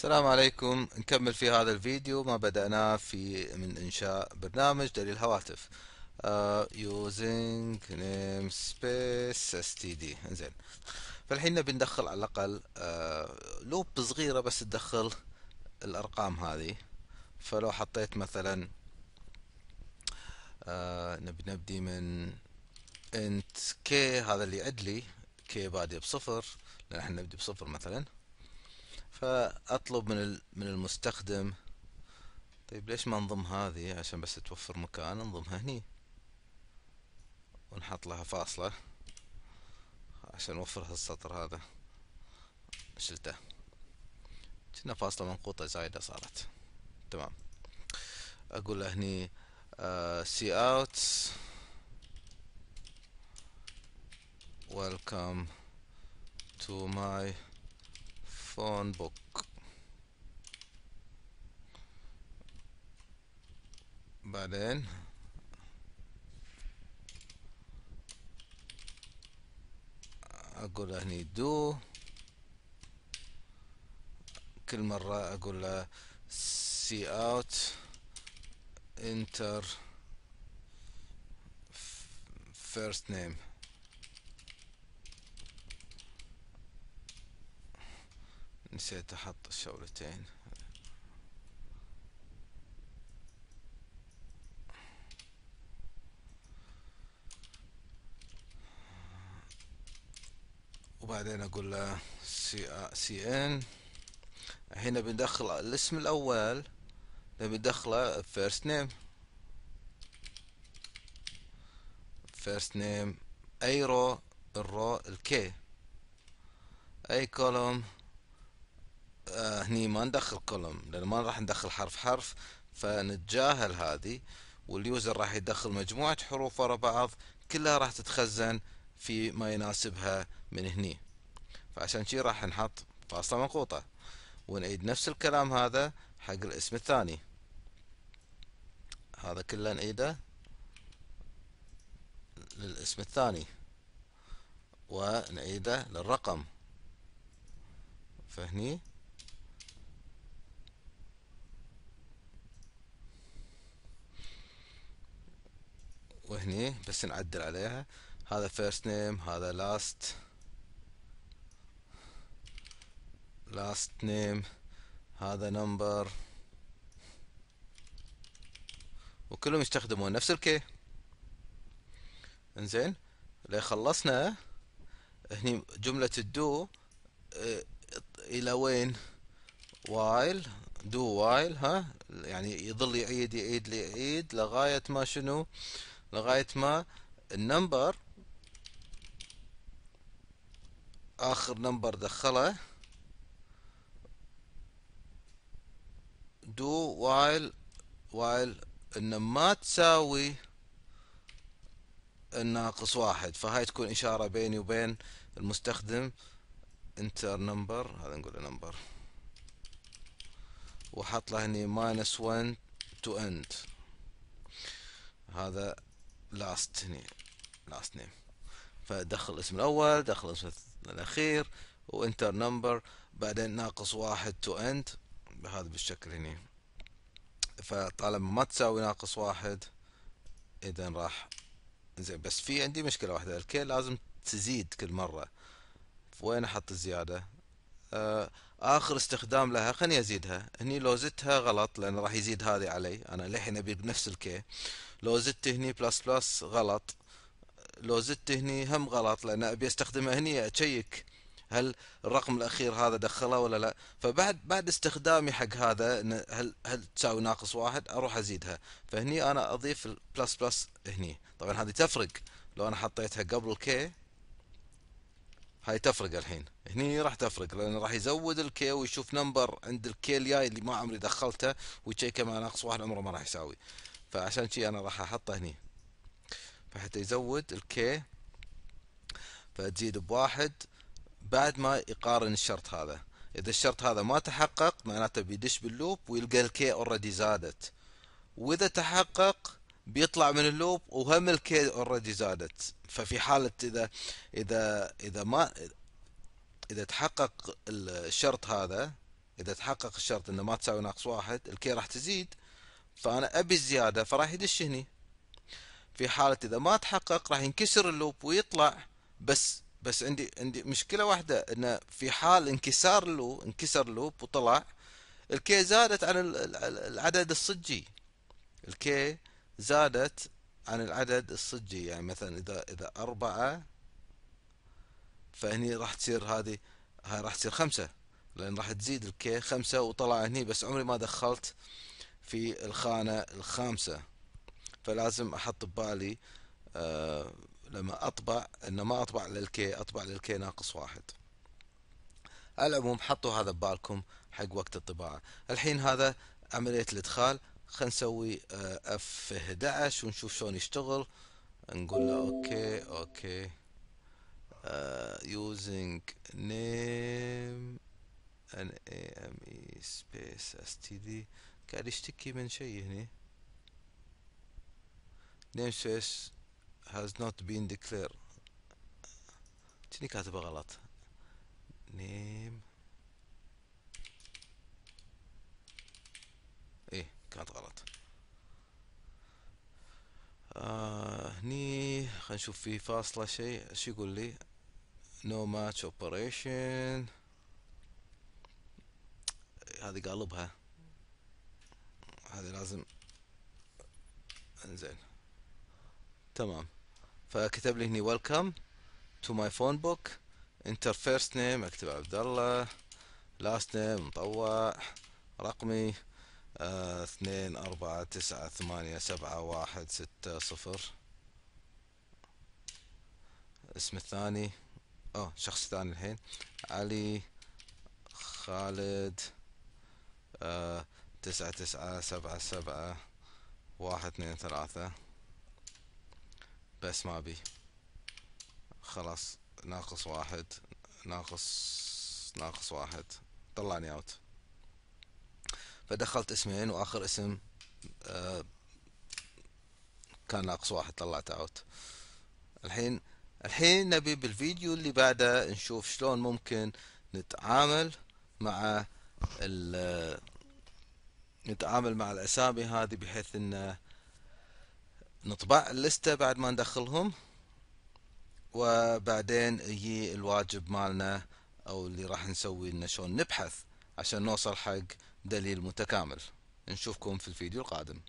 السلام عليكم نكمل في هذا الفيديو ما بدأناه في من إنشاء برنامج دليل هواتف uh, using namespace std انزين فالحين نبي ندخل على الأقل uh, آه، لوب صغيرة بس تدخل الأرقام هذه فلو حطيت مثلا uh, نبي نبدي من int k هذا اللي عدلي k بادي بصفر لأن احنا نبدي بصفر مثلا فاطلب من من المستخدم طيب ليش ما نضم هذه عشان بس توفر مكان نضمها هني ونحط لها فاصلة عشان نوفر هالسطر هذا شلته كنا فاصلة منقوطة زايدة صارت تمام اقول له هني سي اوت ويلكم تو ماي phone book بعدين اقول هني دو كل مرة اقول له سي اوت انتر فيرست نيم نسيت احط الشغلتين وبعدين اقول له سي سي ان هنا بندخل الاسم الاول بندخله فيرست نيم فيرست نيم اي رو الرو الكي اي كولوم هني ما ندخل كولوم لان ما راح ندخل حرف حرف فنتجاهل هذه واليوزر راح يدخل مجموعة حروف ورا بعض كلها راح تتخزن في ما يناسبها من هني فعشان شي راح نحط فاصلة منقوطة ونعيد نفس الكلام هذا حق الاسم الثاني هذا كله نعيده للاسم الثاني ونعيده للرقم فهني وهني بس نعدل عليها هذا first name هذا last last name هذا number وكلهم يستخدمون نفس الكي انزين لي خلصنا هني جملة الدو آه، الى وين while do while ها يعني يظل يعيد يعيد يعيد لغاية ما شنو لغاية ما النمبر آخر نمبر دخله دو while وايل إن ما تساوي الناقص واحد فهاي تكون إشارة بيني وبين المستخدم انتر نمبر هذا نقول نمبر وحط له هني ماينس 1 تو اند هذا لاست هنا لاست نيم فدخل الاسم الاول دخل الاسم الاخير وانتر نمبر بعدين ناقص واحد تو اند بهذا بالشكل هنا فطالما ما تساوي ناقص واحد اذا راح زين بس في عندي مشكله واحده الكي لازم تزيد كل مره وين احط الزياده آه اخر استخدام لها خليني ازيدها هني لو زدتها غلط لان راح يزيد هذه علي انا للحين ابي بنفس الكي لو زدت هني بلس بلس غلط لو زدت هني هم غلط لان ابي استخدمها هني اشيك هل الرقم الاخير هذا دخله ولا لا فبعد بعد استخدامي حق هذا هل هل تساوي ناقص واحد اروح ازيدها فهني انا اضيف البلس بلس هني طبعا هذه تفرق لو انا حطيتها قبل الكي هاي تفرق الحين هني راح تفرق لان راح يزود الكي ويشوف نمبر عند الكي الجاي اللي ما عمري دخلته وتشيكه مع ناقص واحد عمره ما راح يساوي فعشان شي انا راح احطه هني فحتى يزود الكي فتزيد بواحد بعد ما يقارن الشرط هذا اذا الشرط هذا ما تحقق معناته بيدش باللوب ويلقى الكي اوريدي زادت واذا تحقق بيطلع من اللوب وهم الكي اوريدي زادت ففي حاله اذا اذا اذا ما اذا تحقق الشرط هذا اذا تحقق الشرط انه ما تساوي ناقص واحد الكي راح تزيد فانا ابي الزياده فراح يدش هني في حاله اذا ما تحقق راح ينكسر اللوب ويطلع بس بس عندي عندي مشكله واحده انه في حال انكسار اللوب انكسر اللوب وطلع الكي زادت عن العدد الصجي الكي زادت عن العدد الصجي يعني مثلا إذا إذا أربعة فهني راح تصير هذه هاي راح تصير خمسة لأن راح تزيد الكي خمسة وطلع هني بس عمري ما دخلت في الخانة الخامسة فلازم أحط ببالي آه لما أطبع انه ما أطبع للكي أطبع للكي ناقص واحد على العموم حطوا هذا ببالكم حق وقت الطباعة الحين هذا عملية الإدخال خلينا نسوي آه، اف 11 ونشوف شلون يشتغل نقول له اوكي اوكي يوزنج نيم ان اي ام اي سبيس اس تي دي قاعد يشتكي من شيء هنا نيم سبيس هاز نوت بين ديكلير شنو كاتبه غلط name كانت غلط آه هني خلينا نشوف في فاصلة شيء شو يقول لي نو ماتش اوبريشن هذه قالبها هذه لازم انزين تمام فكتب لي هني ويلكم تو ماي فون بوك انتر فيرست نيم اكتب عبد الله لاست نيم مطوع رقمي اثنين أربعة تسعة ثمانية سبعة واحد ستة صفر اسم الثاني اه شخص ثاني الحين علي خالد آه، تسعة تسعة سبعة سبعة واحد اثنين ثلاثة بس ما بي خلاص ناقص واحد ناقص ناقص واحد طلعني اوت فدخلت اسمين واخر اسم آه، كان ناقص واحد طلعت اوت الحين الحين نبي بالفيديو اللي بعده نشوف شلون ممكن نتعامل مع ال نتعامل مع الاسامي هذه بحيث ان نطبع اللستة بعد ما ندخلهم وبعدين يجي الواجب مالنا او اللي راح نسوي انه شلون نبحث عشان نوصل حق دليل متكامل نشوفكم في الفيديو القادم